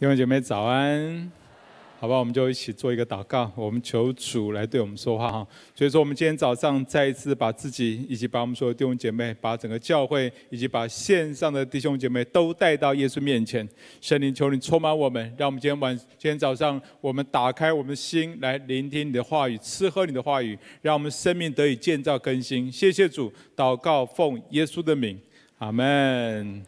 弟兄姐妹早安，好吧，我们就一起做一个祷告，我们求主来对我们说话哈。所以说，我们今天早上再一次把自己，以及把我们所有弟兄姐妹，把整个教会，以及把线上的弟兄姐妹都带到耶稣面前。圣灵，求你充满我们，让我们今天晚，今天早上，我们打开我们的心来聆听你的话语，吃喝你的话语，让我们生命得以建造更新。谢谢主，祷告奉耶稣的名，阿门。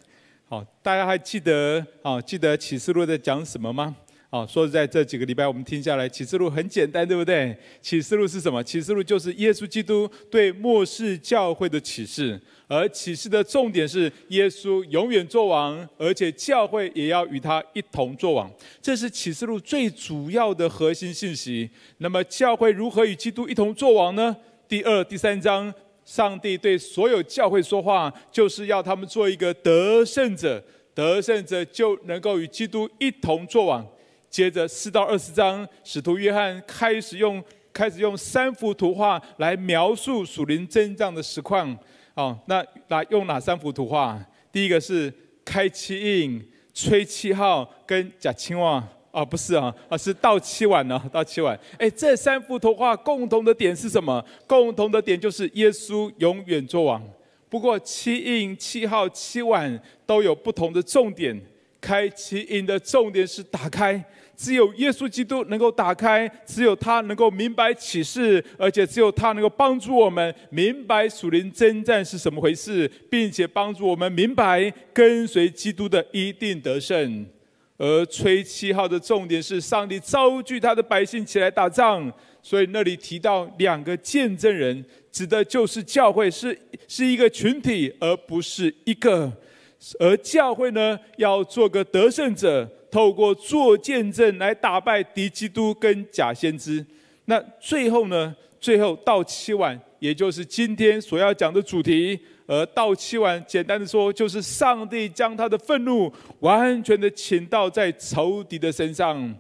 好，大家还记得啊？记得启示录在讲什么吗？啊，说实在，这几个礼拜我们听下来，启示录很简单，对不对？启示录是什么？启示录就是耶稣基督对末世教会的启示，而启示的重点是耶稣永远作王，而且教会也要与他一同作王。这是启示录最主要的核心信息。那么，教会如何与基督一同作王呢？第二、第三章。上帝对所有教会说话，就是要他们做一个得胜者，得胜者就能够与基督一同作王。接着四到二十章，使徒约翰开始用开始用三幅图画来描述属灵争战的实况。哦，那来用哪三幅图画？第一个是开七印、吹七号跟假青蛙。啊，不是啊，啊是到七晚了，到七晚。哎，这三幅图画共同的点是什么？共同的点就是耶稣永远作王。不过七印、七号、七晚都有不同的重点。开七印的重点是打开，只有耶稣基督能够打开，只有他能够明白启示，而且只有他能够帮助我们明白属灵征战是怎么回事，并且帮助我们明白跟随基督的一定得胜。而吹七号的重点是，上帝召聚他的百姓起来打仗，所以那里提到两个见证人，指的就是教会，是是一个群体，而不是一个。而教会呢，要做个得胜者，透过做见证来打败敌基督跟假先知。那最后呢？最后到七晚，也就是今天所要讲的主题。而到七晚，简单的说，就是上帝将他的愤怒完全的倾倒在仇敌的身上。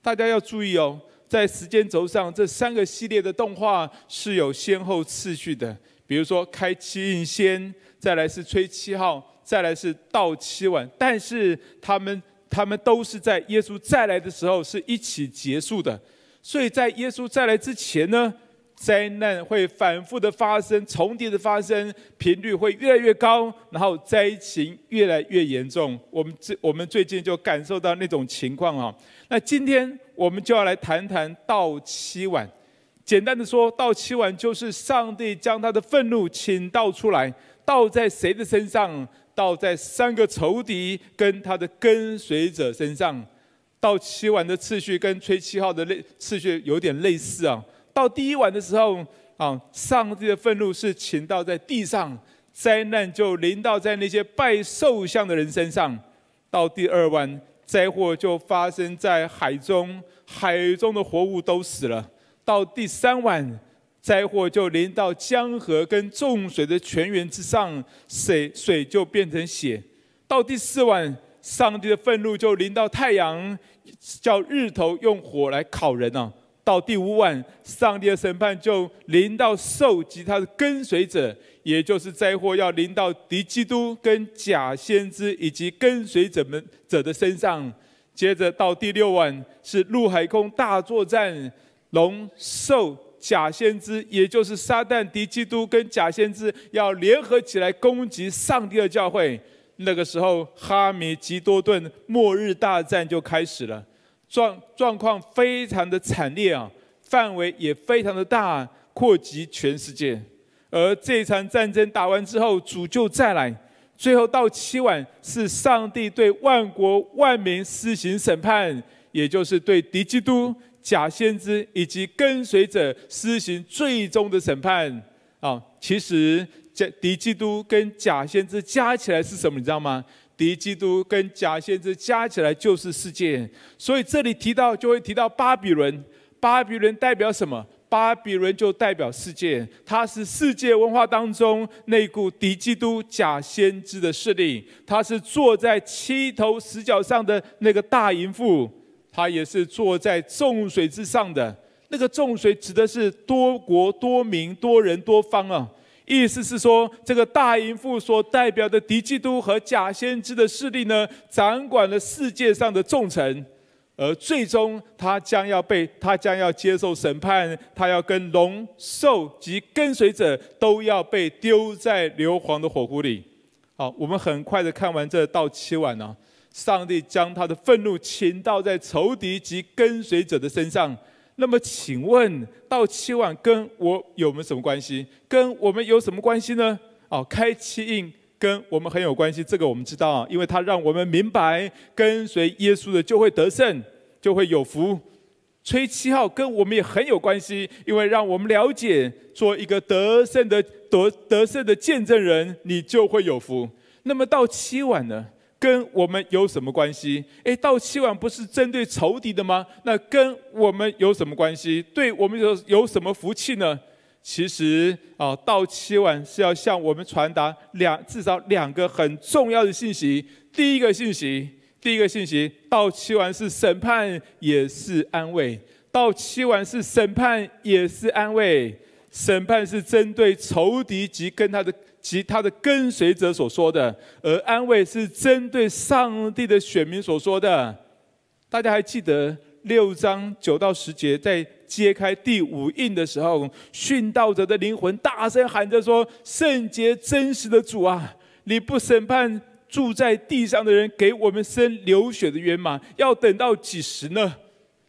大家要注意哦，在时间轴上，这三个系列的动画是有先后次序的。比如说，开七印先，再来是吹七号，再来是到七晚。但是他们他们都是在耶稣再来的时候是一起结束的。所以在耶稣再来之前呢？灾难会反复的发生，重叠的发生频率会越来越高，然后灾情越来越严重。我们最我们最近就感受到那种情况啊。那今天我们就要来谈谈到期晚。简单的说，到期晚就是上帝将他的愤怒倾倒出来，倒在谁的身上？倒在三个仇敌跟他的跟随者身上。到期晚的次序跟吹七号的类次序有点类似啊。到第一晚的时候，啊，上帝的愤怒是倾倒在地上，灾难就临到在那些拜兽像的人身上；到第二晚，灾祸就发生在海中，海中的活物都死了；到第三晚，灾祸就临到江河跟众水的泉源之上，水水就变成血；到第四晚，上帝的愤怒就临到太阳，叫日头用火来烤人啊。到第五晚，上帝的审判就临到受及他的跟随者，也就是灾祸要临到敌基督跟假先知以及跟随者们者的身上。接着到第六晚是陆海空大作战，龙兽假先知，也就是撒旦敌基督跟假先知要联合起来攻击上帝的教会。那个时候，哈米吉多顿末日大战就开始了。状状况非常的惨烈啊，范围也非常的大，扩及全世界。而这场战争打完之后，主就再来，最后到七晚是上帝对万国万民施行审判，也就是对敌基督、假先知以及跟随者施行最终的审判啊。其实这敌基督跟假先知加起来是什么？你知道吗？敌基督跟假先知加起来就是世界，所以这里提到就会提到巴比伦。巴比伦代表什么？巴比伦就代表世界，它是世界文化当中那股敌基督、假先知的势力。他是坐在七头十角上的那个大淫妇，他也是坐在众水之上的那个众水，指的是多国、多民、多人、多方啊。意思是说，这个大淫妇所代表的敌基督和假先知的势力呢，掌管了世界上的众臣，而最终他将要被他将要接受审判，他要跟龙兽及跟随者都要被丢在硫磺的火湖里。好，我们很快的看完这到七万呢，上帝将他的愤怒倾到在仇敌及跟随者的身上。那么，请问到七晚跟我有没有什么关系？跟我们有什么关系呢？哦，开七印跟我们很有关系，这个我们知道，因为它让我们明白跟随耶稣的就会得胜，就会有福。吹七号跟我们也很有关系，因为让我们了解做一个得胜的得得胜的见证人，你就会有福。那么到七晚呢？跟我们有什么关系？诶，到期晚不是针对仇敌的吗？那跟我们有什么关系？对我们有有什么福气呢？其实啊，到期晚是要向我们传达两至少两个很重要的信息。第一个信息，第一个信息，到期晚是审判也是安慰。到期晚是审判也是安慰，审判是针对仇敌及跟他的。及他的跟随者所说的，而安慰是针对上帝的选民所说的。大家还记得六章九到十节，在揭开第五印的时候，殉道者的灵魂大声喊着说：“圣洁真实的主啊，你不审判住在地上的人，给我们生流血的冤吗？要等到几时呢？”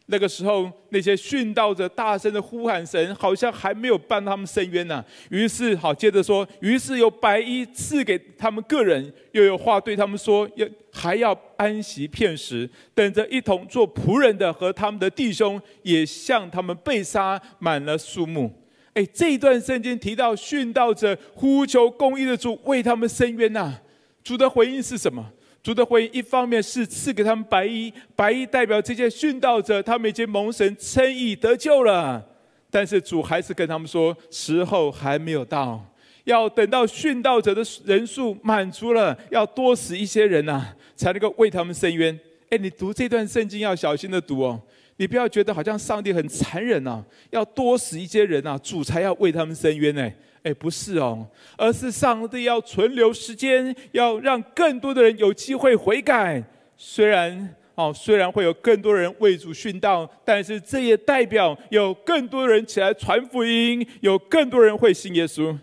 那个时候，那些殉道者大声的呼喊神，好像还没有帮他们伸冤呢。于是，好接着说，于是有白衣赐给他们个人，又有话对他们说，要还要安息片时，等着一同做仆人的和他们的弟兄，也向他们被杀满了数目。哎，这一段圣经提到殉道者呼求公义的主为他们伸冤呐，主的回应是什么？主的回应，一方面是赐给他们白衣，白衣代表这些殉道者，他们已经蒙神称义得救了。但是主还是跟他们说，时候还没有到，要等到殉道者的人数满足了，要多死一些人呐，才能够为他们伸冤。哎，你读这段圣经要小心的读哦。你不要觉得好像上帝很残忍呐，要多死一些人呐，主才要为他们伸冤呢？哎，不是哦，而是上帝要存留时间，要让更多的人有机会悔改。虽然哦，虽然会有更多人为主殉道，但是这也代表有更多人起来传福音，有更多人会信耶稣。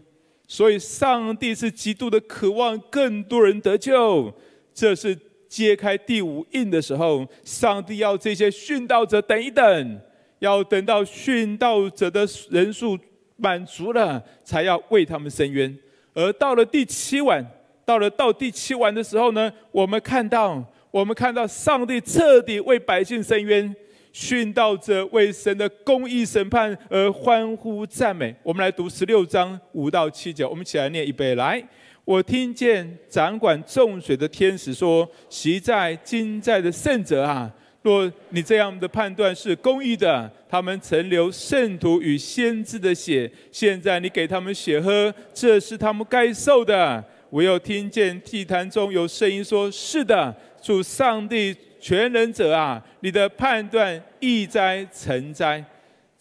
所以，上帝是极度的渴望更多人得救，这是。揭开第五印的时候，上帝要这些殉道者等一等，要等到殉道者的人数满足了，才要为他们伸冤。而到了第七晚，到了到第七晚的时候呢，我们看到，我们看到上帝彻底为百姓伸冤，殉道者为神的公义审判而欢呼赞美。我们来读十六章五到七节，我们起来念一背来。我听见掌管众水的天使说：“昔在今在的圣者啊，若你这样的判断是公义的，他们曾流圣徒与先知的血，现在你给他们血喝，这是他们该受的。”我又听见祭坛中有声音说：“是的，主上帝全能者啊，你的判断义哉，成哉。”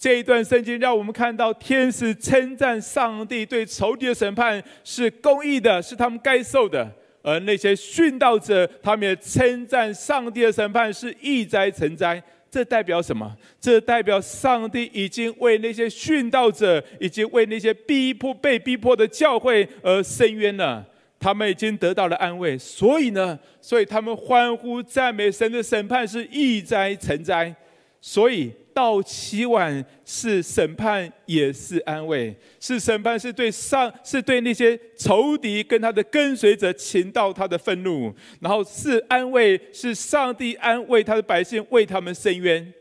这一段圣经让我们看到天使称赞上帝对仇敌的审判是公义的，是他们该受的；而那些殉道者，他们称赞上帝的审判是一灾成灾。这代表什么？这代表上帝已经为那些殉道者，已经为那些逼迫被逼迫的教会而伸冤了。他们已经得到了安慰，所以呢，所以他们欢呼赞美神的审判是一灾成灾。所以。到期晚是审判，也是安慰。是审判，是对上，是对那些仇敌跟他的跟随者，情到他的愤怒；然后是安慰，是上帝安慰他的百姓，为他们伸冤。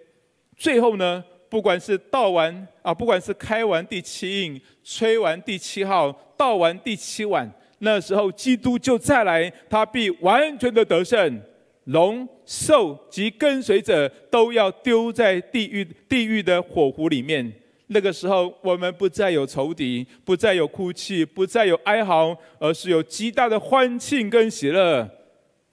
最后呢，不管是道完啊，不管是开完第七印，吹完第七号，道完第七晚，那时候基督就再来，他必完全的得胜。龙、兽及跟随者都要丢在地狱，地狱的火湖里面。那个时候，我们不再有仇敌，不再有哭泣，不再有哀嚎，而是有极大的欢庆跟喜乐。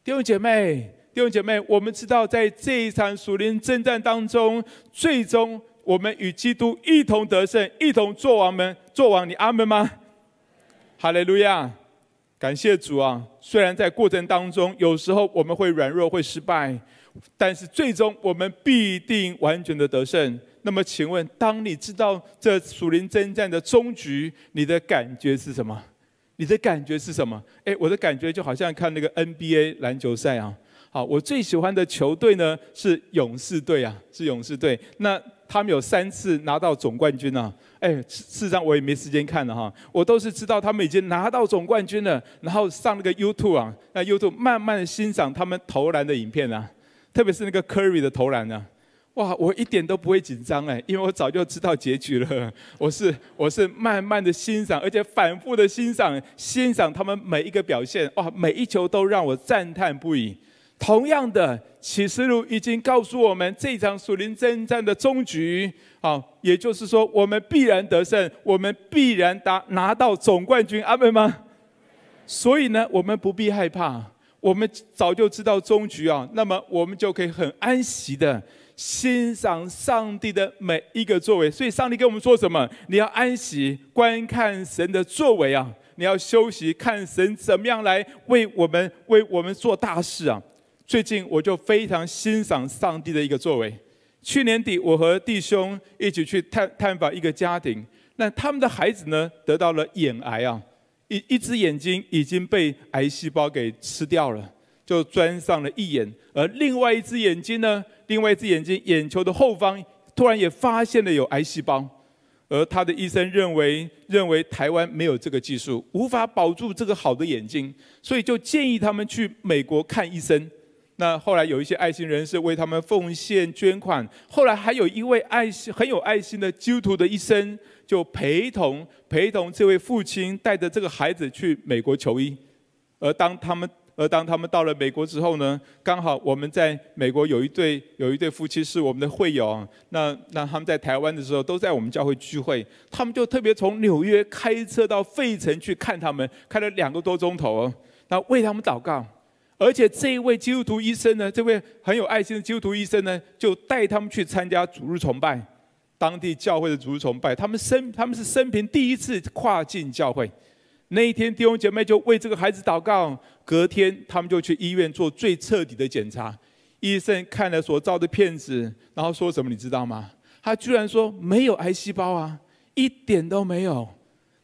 弟兄姐妹，弟兄姐妹，我们知道在这一场属灵征战当中，最终我们与基督一同得胜，一同做王。们，做王，你阿门吗？哈利路亚。感谢主啊！虽然在过程当中，有时候我们会软弱、会失败，但是最终我们必定完全的得胜。那么，请问，当你知道这属林征战的终局，你的感觉是什么？你的感觉是什么？哎，我的感觉就好像看那个 NBA 篮球赛啊！好，我最喜欢的球队呢是勇士队啊，是勇士队。那他们有三次拿到总冠军呐，哎，事实上我也没时间看了哈，我都是知道他们已经拿到总冠军了，然后上那个 YouTube 啊，那 YouTube 慢慢欣赏他们投篮的影片啊，特别是那个 Curry 的投篮啊，哇，我一点都不会紧张哎，因为我早就知道结局了，我是我是慢慢的欣赏，而且反复的欣赏，欣赏他们每一个表现，哇，每一球都让我赞叹不已。同样的启示录已经告诉我们这场属灵征战的终局，好，也就是说我们必然得胜，我们必然达拿到总冠军，阿门吗？所以呢，我们不必害怕，我们早就知道终局啊，那么我们就可以很安息的欣赏上帝的每一个作为。所以，上帝跟我们说什么？你要安息，观看神的作为啊！你要休息，看神怎么样来为我们、为我们做大事啊！最近我就非常欣赏上帝的一个作为。去年底，我和弟兄一起去探探访一个家庭，那他们的孩子呢，得到了眼癌啊，一一只眼睛已经被癌细胞给吃掉了，就钻上了一眼；而另外一只眼睛呢，另外一只眼睛眼球的后方突然也发现了有癌细胞，而他的医生认为认为台湾没有这个技术，无法保住这个好的眼睛，所以就建议他们去美国看医生。那后来有一些爱心人士为他们奉献捐款，后来还有一位爱心很有爱心的基督徒的医生就陪同陪同这位父亲带着这个孩子去美国求医，而当他们而当他们到了美国之后呢，刚好我们在美国有一对有一对夫妻是我们的会友，那那他们在台湾的时候都在我们教会聚会，他们就特别从纽约开车到费城去看他们，开了两个多钟头，那为他们祷告。而且这一位基督徒医生呢，这位很有爱心的基督徒医生呢，就带他们去参加主日崇拜，当地教会的主日崇拜。他们生他们是生平第一次跨进教会。那一天弟兄姐妹就为这个孩子祷告，隔天他们就去医院做最彻底的检查。医生看了所照的片子，然后说什么？你知道吗？他居然说没有癌细胞啊，一点都没有。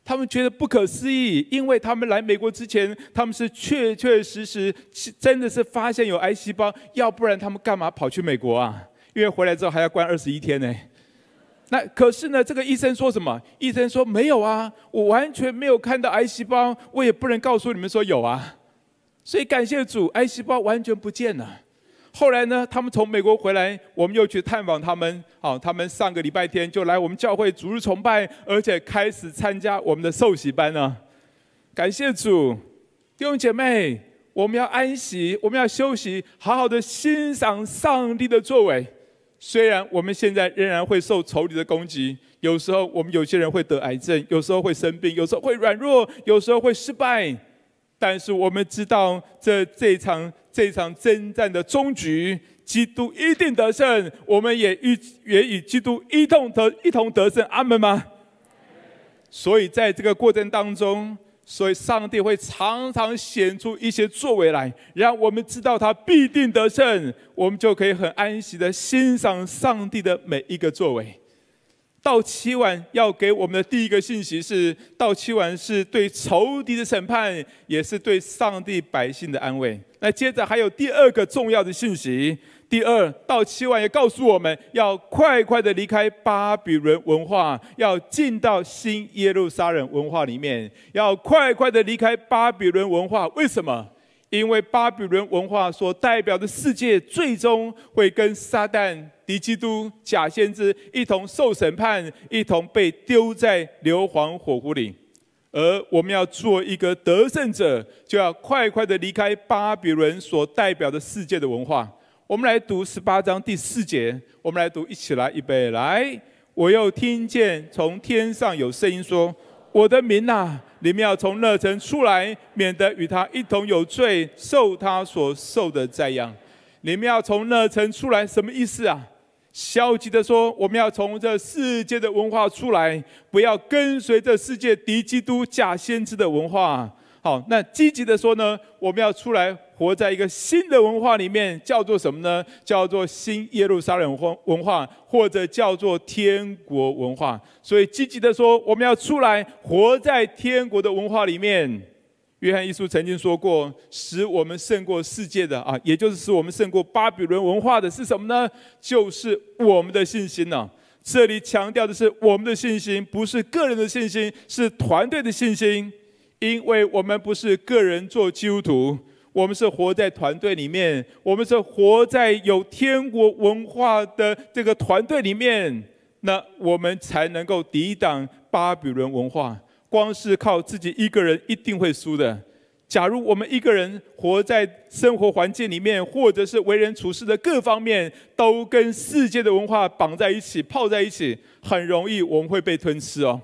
他们觉得不可思议，因为他们来美国之前，他们是确确实实，真的是发现有癌细胞，要不然他们干嘛跑去美国啊？因为回来之后还要关二十一天呢。那可是呢，这个医生说什么？医生说没有啊，我完全没有看到癌细胞，我也不能告诉你们说有啊。所以感谢主，癌细胞完全不见了。后来呢？他们从美国回来，我们又去探访他们。好，他们上个礼拜天就来我们教会逐日崇拜，而且开始参加我们的寿喜班了。感谢主，弟兄姐妹，我们要安息，我们要休息，好好的欣赏上帝的作为。虽然我们现在仍然会受仇敌的攻击，有时候我们有些人会得癌症，有时候会生病，有时候会软弱，有时候会失败。但是我们知道，这这场这场征战的终局，基督一定得胜。我们也与也与基督一同得一同得胜，阿门吗？所以在这个过程当中，所以上帝会常常显出一些作为来，让我们知道他必定得胜，我们就可以很安息的欣赏上帝的每一个作为。到七晚要给我们的第一个信息是，到七晚是对仇敌的审判，也是对上帝百姓的安慰。那接着还有第二个重要的信息，第二到七晚也告诉我们要快快的离开巴比伦文化，要进到新耶路撒冷文化里面，要快快的离开巴比伦文化。为什么？因为巴比伦文化所代表的世界，最终会跟撒旦、敌基督、假先知一同受审判，一同被丢在硫磺火湖里。而我们要做一个得胜者，就要快快的离开巴比伦所代表的世界的文化。我们来读十八章第四节。我们来读，一起来，预备，来！我又听见从天上有声音说。我的名呐，你们要从那城出来，免得与他一同有罪，受他所受的灾殃。你们要从那城出来，什么意思啊？消极的说，我们要从这世界的文化出来，不要跟随着世界敌基督、假先知的文化。好，那积极的说呢，我们要出来活在一个新的文化里面，叫做什么呢？叫做新耶路撒冷文化，或者叫做天国文化。所以积极的说，我们要出来活在天国的文化里面。约翰一书曾经说过，使我们胜过世界的啊，也就是使我们胜过巴比伦文化的是什么呢？就是我们的信心呢。这里强调的是我们的信心，不是个人的信心，是团队的信心。因为我们不是个人做基督徒，我们是活在团队里面，我们是活在有天国文化的这个团队里面，那我们才能够抵挡巴比伦文化。光是靠自己一个人一定会输的。假如我们一个人活在生活环境里面，或者是为人处事的各方面，都跟世界的文化绑在一起、泡在一起，很容易我们会被吞吃哦。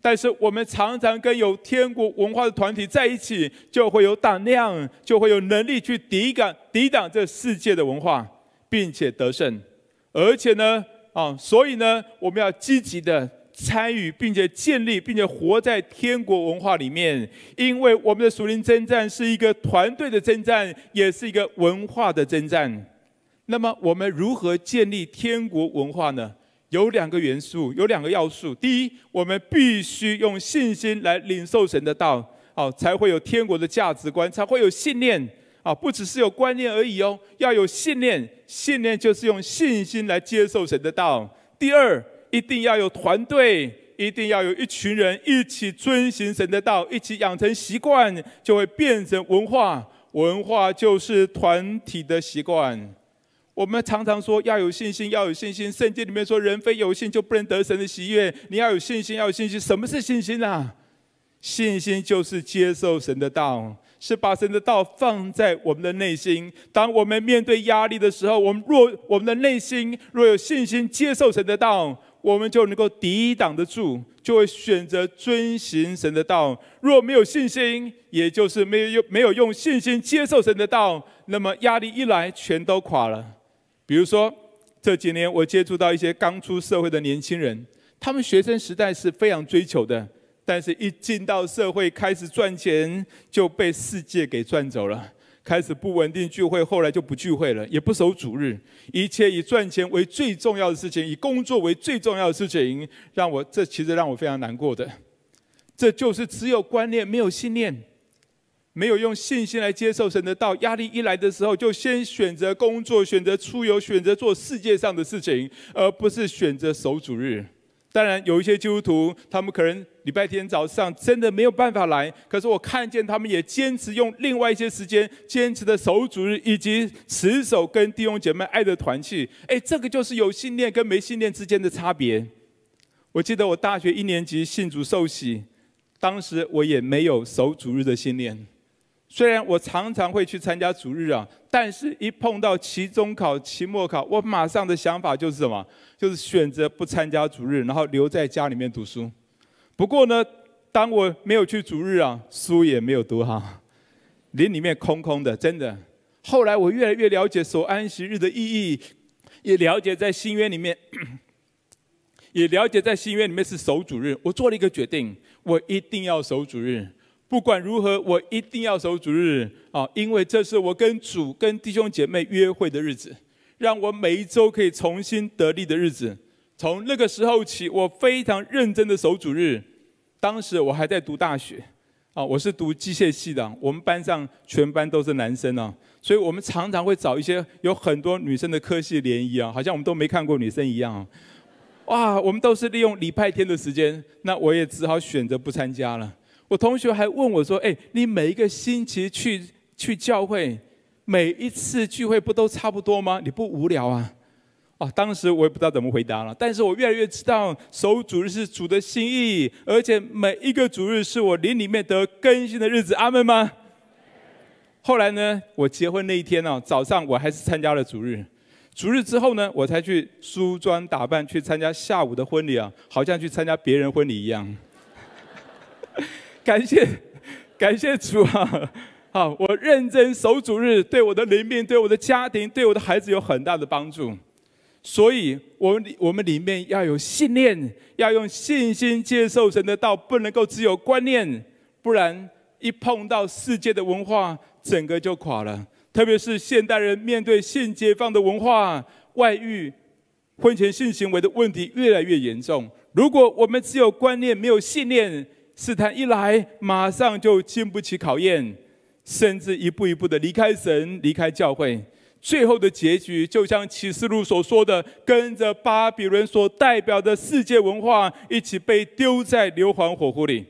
但是我们常常跟有天国文化的团体在一起，就会有胆量，就会有能力去抵挡抵挡这世界的文化，并且得胜。而且呢，啊，所以呢，我们要积极的参与，并且建立，并且活在天国文化里面。因为我们的属灵征战是一个团队的征战，也是一个文化的征战。那么，我们如何建立天国文化呢？有两个元素，有两个要素。第一，我们必须用信心来领受神的道，哦，才会有天国的价值观，才会有信念，啊，不只是有观念而已哦，要有信念。信念就是用信心来接受神的道。第二，一定要有团队，一定要有一群人一起遵循神的道，一起养成习惯，就会变成文化。文化就是团体的习惯。我们常常说要有信心，要有信心。圣经里面说，人非有信就不能得神的喜悦。你要有信心，要有信心。什么是信心呢？信心就是接受神的道，是把神的道放在我们的内心。当我们面对压力的时候，我们若我们的内心若有信心接受神的道，我们就能够抵挡得住，就会选择遵循神的道。若没有信心，也就是没有没有用信心接受神的道，那么压力一来全都垮了。比如说，这几年我接触到一些刚出社会的年轻人，他们学生时代是非常追求的，但是一进到社会开始赚钱，就被世界给赚走了。开始不稳定聚会，后来就不聚会了，也不守主日，一切以赚钱为最重要的事情，以工作为最重要的事情，让我这其实让我非常难过的。这就是只有观念没有信念。没有用信心来接受神的道，压力一来的时候，就先选择工作、选择出游、选择做世界上的事情，而不是选择守主日。当然，有一些基督徒，他们可能礼拜天早上真的没有办法来，可是我看见他们也坚持用另外一些时间，坚持的守主日，以及持守跟弟兄姐妹爱的团契。哎，这个就是有信念跟没信念之间的差别。我记得我大学一年级信主受洗，当时我也没有守主日的信念。虽然我常常会去参加主日啊，但是一碰到期中考、期末考，我马上的想法就是什么？就是选择不参加主日，然后留在家里面读书。不过呢，当我没有去主日啊，书也没有读哈，林里面空空的，真的。后来我越来越了解守安息日的意义，也了解在新约里面，也了解在新约里面是守主日。我做了一个决定，我一定要守主日。不管如何，我一定要守主日啊，因为这是我跟主、跟弟兄姐妹约会的日子，让我每一周可以重新得力的日子。从那个时候起，我非常认真的守主日。当时我还在读大学啊，我是读机械系的，我们班上全班都是男生啊，所以我们常常会找一些有很多女生的科系联谊啊，好像我们都没看过女生一样啊。哇，我们都是利用礼拜天的时间，那我也只好选择不参加了。我同学还问我说：“哎，你每一个星期去去教会，每一次聚会不都差不多吗？你不无聊啊？”哦，当时我也不知道怎么回答了。但是我越来越知道守主日是主的心意，而且每一个主日是我灵里面得更新的日子，阿门吗？后来呢，我结婚那一天呢，早上我还是参加了主日，主日之后呢，我才去梳妆打扮去参加下午的婚礼啊，好像去参加别人婚礼一样。感谢，感谢主啊！好，我认真守主日，对我的灵命、对我的家庭、对我的孩子有很大的帮助。所以，我们我们里面要有信念，要用信心接受神的道，不能够只有观念，不然一碰到世界的文化，整个就垮了。特别是现代人面对性解放的文化、外遇、婚前性行为的问题越来越严重。如果我们只有观念，没有信念，试探一来，马上就经不起考验，甚至一步一步的离开神，离开教会。最后的结局就像启示录所说的，跟着巴比伦所代表的世界文化一起被丢在硫磺火湖里。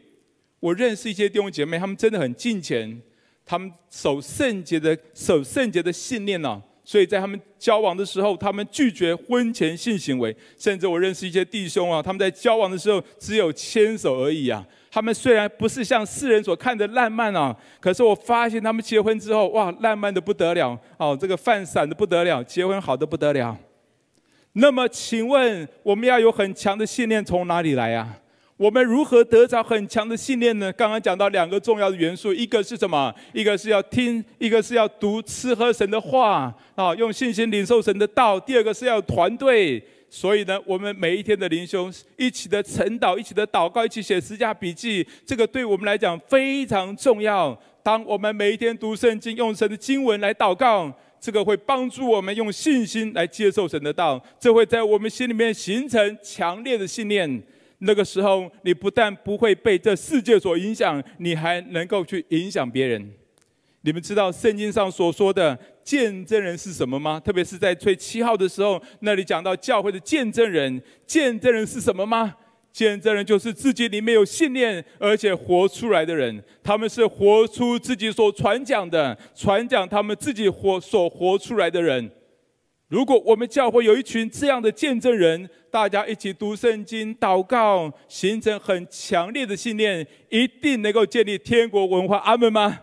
我认识一些弟兄姐妹，他们真的很敬虔，他们守圣洁的守圣洁的信念呢。所以在他们交往的时候，他们拒绝婚前性行为，甚至我认识一些弟兄啊，他们在交往的时候只有牵手而已啊。他们虽然不是像世人所看的烂漫啊，可是我发现他们结婚之后，哇，烂漫的不得了，哦，这个饭散的不得了，结婚好的不得了。那么，请问我们要有很强的信念从哪里来呀？我们如何得着很强的信念呢？刚刚讲到两个重要的元素，一个是什么？一个是要听，一个是要读，吃喝神的话啊，用信心领受神的道。第二个是要团队。所以呢，我们每一天的灵修，一起的晨祷，一起的祷告，一起写十架笔记，这个对我们来讲非常重要。当我们每一天读圣经，用神的经文来祷告，这个会帮助我们用信心来接受神的道，这会在我们心里面形成强烈的信念。那个时候，你不但不会被这世界所影响，你还能够去影响别人。你们知道圣经上所说的见证人是什么吗？特别是在吹七号的时候，那里讲到教会的见证人，见证人是什么吗？见证人就是自己里面有信念，而且活出来的人。他们是活出自己所传讲的，传讲他们自己活所活出来的人。如果我们教会有一群这样的见证人，大家一起读圣经、祷告，形成很强烈的信念，一定能够建立天国文化。阿门吗？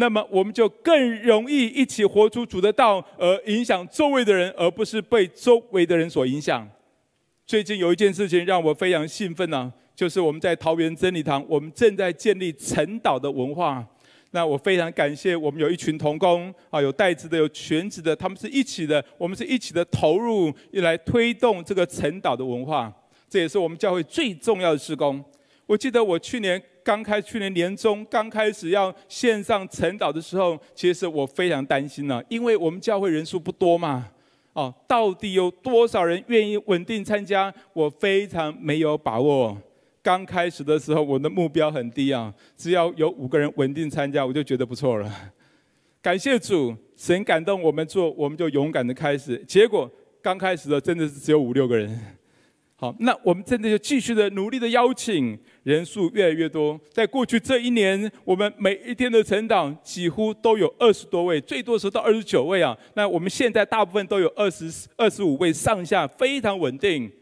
那么我们就更容易一起活出主的道，而影响周围的人，而不是被周围的人所影响。最近有一件事情让我非常兴奋呢，就是我们在桃园真理堂，我们正在建立晨祷的文化。那我非常感谢我们有一群童工啊，有带职的，有全职的，他们是一起的，我们是一起的投入来推动这个晨祷的文化。这也是我们教会最重要的施工。我记得我去年。刚开去年年中刚开始要线上晨祷的时候，其实我非常担心啊，因为我们教会人数不多嘛，哦，到底有多少人愿意稳定参加？我非常没有把握。刚开始的时候，我的目标很低啊，只要有五个人稳定参加，我就觉得不错了。感谢主，神感动我们做，我们就勇敢的开始。结果刚开始的真的是只有五六个人。好，那我们真的就继续的努力的邀请，人数越来越多。在过去这一年，我们每一天的成长几乎都有二十多位，最多的时候到二十九位啊。那我们现在大部分都有二十、二十五位上下，非常稳定。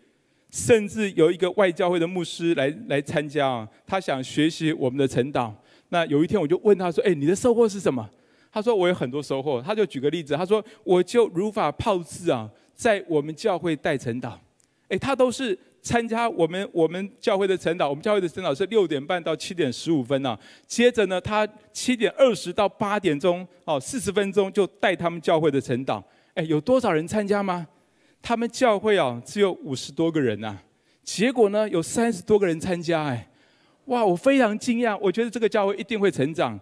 甚至有一个外教会的牧师来来参加啊，他想学习我们的成长。那有一天我就问他说：“哎，你的收获是什么？”他说：“我有很多收获。”他就举个例子，他说：“我就如法炮制啊，在我们教会带成长。”哎，他都是参加我们我们教会的晨祷，我们教会的晨祷是六点半到七点十五分呐。接着呢，他七点二十到八点钟，哦，四十分钟就带他们教会的晨祷。哎，有多少人参加吗？他们教会啊，只有五十多个人呐。结果呢，有三十多个人参加，哎，哇，我非常惊讶，我觉得这个教会一定会成长，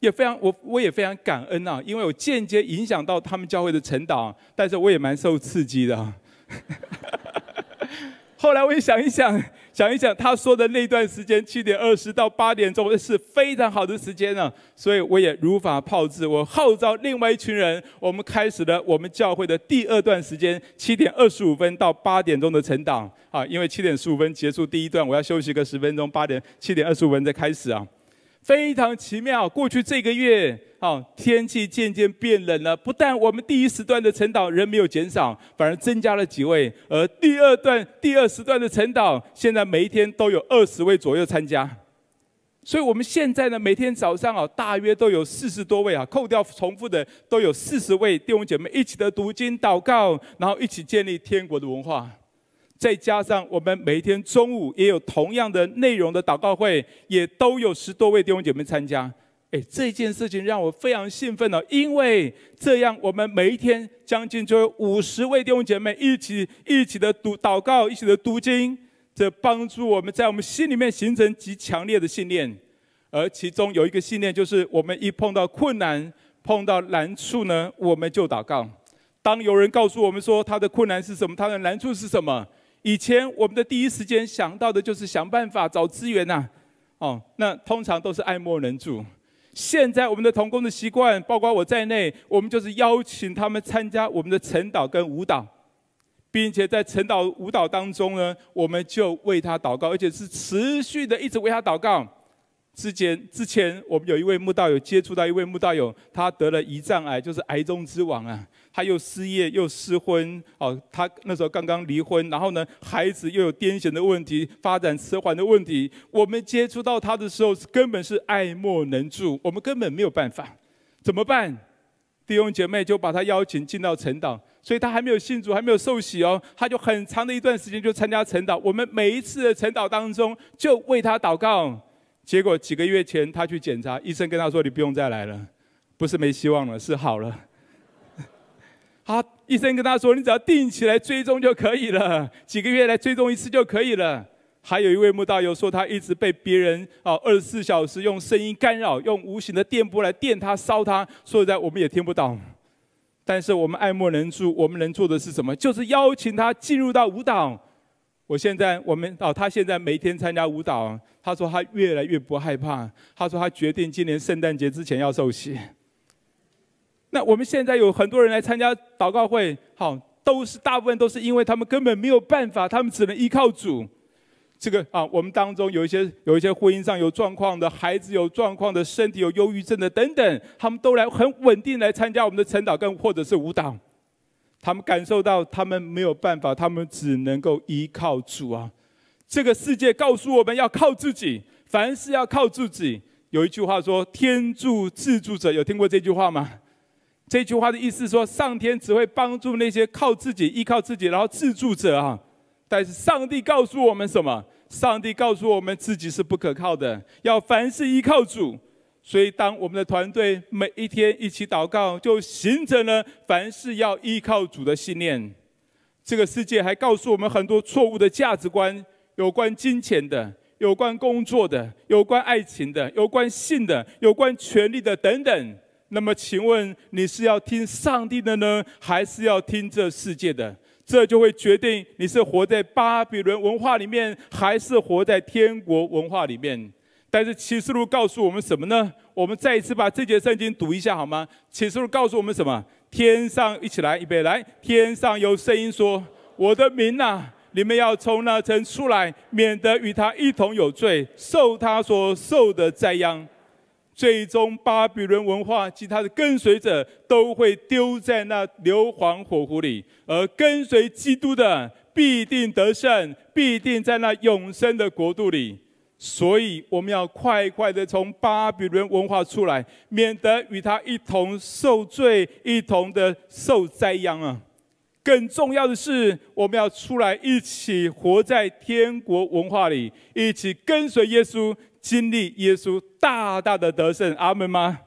也非常我我也非常感恩呐，因为我间接影响到他们教会的成长，但是我也蛮受刺激的。后来我也想一想，想一想他说的那段时间，七点二十到八点钟是非常好的时间啊，所以我也如法炮制，我号召另外一群人，我们开始了我们教会的第二段时间，七点二十五分到八点钟的成长啊，因为七点十五分结束第一段，我要休息个十分钟，八点七点二十五分再开始啊。非常奇妙，过去这个月，哦，天气渐渐变冷了。不但我们第一时段的晨祷人没有减少，反而增加了几位；而第二段、第二时段的晨祷，现在每一天都有二十位左右参加。所以我们现在呢，每天早上哦，大约都有四十多位啊，扣掉重复的，都有四十位弟兄姐妹一起的读经祷告，然后一起建立天国的文化。再加上我们每天中午也有同样的内容的祷告会，也都有十多位弟兄姐妹参加。哎，这件事情让我非常兴奋哦，因为这样我们每一天将近就有五十位弟兄姐妹一起一起的读祷告，一起的读经，这帮助我们在我们心里面形成极强烈的信念。而其中有一个信念就是，我们一碰到困难、碰到难处呢，我们就祷告。当有人告诉我们说他的困难是什么，他的难处是什么？以前我们的第一时间想到的就是想办法找资源呐，哦，那通常都是爱莫能助。现在我们的童工的习惯，包括我在内，我们就是邀请他们参加我们的晨祷跟舞蹈，并且在晨祷、舞蹈当中呢，我们就为他祷告，而且是持续的一直为他祷告。之前之前，我们有一位慕道友接触到一位慕道友，他得了胰脏癌，就是癌中之王啊。他又失业，又失婚，哦，他那时候刚刚离婚，然后呢，孩子又有癫痫的问题，发展迟缓的问题。我们接触到他的时候，是根本是爱莫能助，我们根本没有办法，怎么办？弟兄姐妹就把他邀请进到晨祷，所以他还没有信主，还没有受洗哦，他就很长的一段时间就参加晨祷。我们每一次的晨祷当中就为他祷告，结果几个月前他去检查，医生跟他说：“你不用再来了，不是没希望了，是好了。”好，医生跟他说：“你只要定起来追踪就可以了，几个月来追踪一次就可以了。”还有一位慕道友说，他一直被别人啊二十四小时用声音干扰，用无形的电波来电他、烧他，说实在我们也听不到，但是我们爱莫能助。我们能做的是什么？就是邀请他进入到舞蹈。我现在我们哦，他现在每天参加舞蹈，他说他越来越不害怕，他说他决定今年圣诞节之前要受洗。那我们现在有很多人来参加祷告会，好，都是大部分都是因为他们根本没有办法，他们只能依靠主。这个啊，我们当中有一些有一些婚姻上有状况的，孩子有状况的，身体有忧郁症的等等，他们都来很稳定来参加我们的晨祷跟或者是舞蹈。他们感受到他们没有办法，他们只能够依靠主啊。这个世界告诉我们要靠自己，凡事要靠自己。有一句话说：“天助自助者。”有听过这句话吗？这句话的意思说，上天只会帮助那些靠自己、依靠自己然后自助者啊。但是上帝告诉我们什么？上帝告诉我们，自己是不可靠的，要凡事依靠主。所以，当我们的团队每一天一起祷告，就形成了凡事要依靠主的信念。这个世界还告诉我们很多错误的价值观，有关金钱的，有关工作的，有关爱情的，有关性的，有关权力的等等。那么，请问你是要听上帝的呢，还是要听这世界的？这就会决定你是活在巴比伦文化里面，还是活在天国文化里面。但是启示录告诉我们什么呢？我们再一次把这节圣经读一下好吗？启示录告诉我们什么？天上一起来，预备来！天上有声音说：“我的民哪，你们要从那城出来，免得与他一同有罪，受他所受的灾殃。”最终，巴比伦文化及他的跟随者都会丢在那硫磺火湖里，而跟随基督的必定得胜，必定在那永生的国度里。所以，我们要快快的从巴比伦文化出来，免得与他一同受罪、一同的受灾殃啊！更重要的是，我们要出来一起活在天国文化里，一起跟随耶稣。经历耶稣大大的得胜，阿门吗？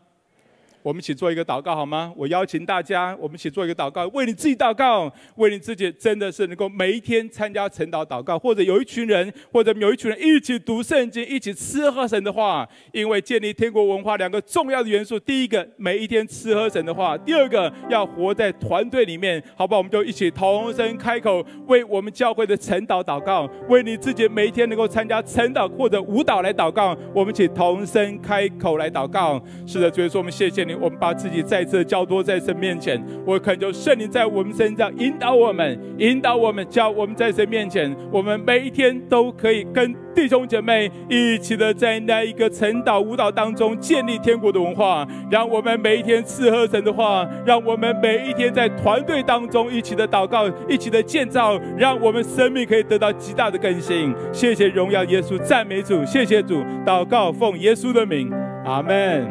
我们一起做一个祷告好吗？我邀请大家，我们一起做一个祷告，为你自己祷告，为你自己真的是能够每一天参加晨祷祷告，或者有一群人，或者有一群人一起读圣经，一起吃喝神的话。因为建立天国文化两个重要的元素，第一个每一天吃喝神的话，第二个要活在团队里面，好不好？我们就一起同声开口，为我们教会的晨祷祷告，为你自己每一天能够参加晨祷或者舞蹈来祷告，我们一起同声开口来祷告。是的，主耶稣，我们谢谢你。我们把自己再次交托在神面前，我恳求圣灵在我们身上引导我们，引导我们，叫我们在神面前，我们每一天都可以跟弟兄姐妹一起的在那一个晨祷、舞蹈当中建立天国的文化。让我们每一天吃喝神的话，让我们每一天在团队当中一起的祷告，一起的建造，让我们生命可以得到极大的更新。谢谢荣耀耶稣，赞美主，谢谢主，祷告奉耶稣的名，阿门。